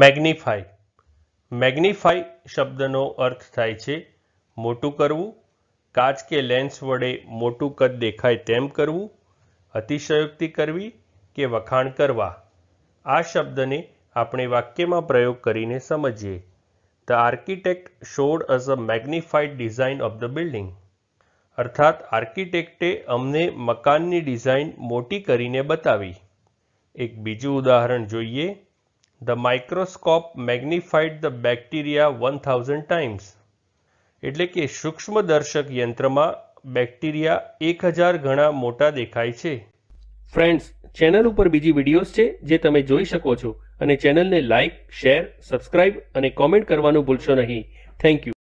મેગ્નિફાઈ મેગ્નિફાઈ શબ્દનો અર્થ થાય છે મોટું કરવું કાચ કે લેન્સ વડે મોટું કદ દેખાય તેમ કરવું અતિશયોક્તિ કરવી કે વખાણ કરવા આ શબ્દને આપણે વાક્યમાં પ્રયોગ કરીને સમજીએ the architect showed as a magnified design of the building અર્થાત આર્કિટેક્ટે અમને મકાનની ડિઝાઇન મોટી કરીને બતાવી એક બીજું ઉદાહરણ જોઈએ the microscope microscope the bacteria one thousand times એટલે કે સૂક્ષ્મદર્શક યંત્રમાં બેક્ટેરિયા એક હજાર ગણા મોટા દેખાય છે ફ્રેન્ડ્સ ચેનલ ઉપર બીજી વિડીયોઝ છે જે તમે જોઈ શકો છો અને ચેનલને લાઇક શેર સબસ્ક્રાઇબ અને કોમેન્ટ કરવાનું ભૂલશો નહીં થેન્ક યુ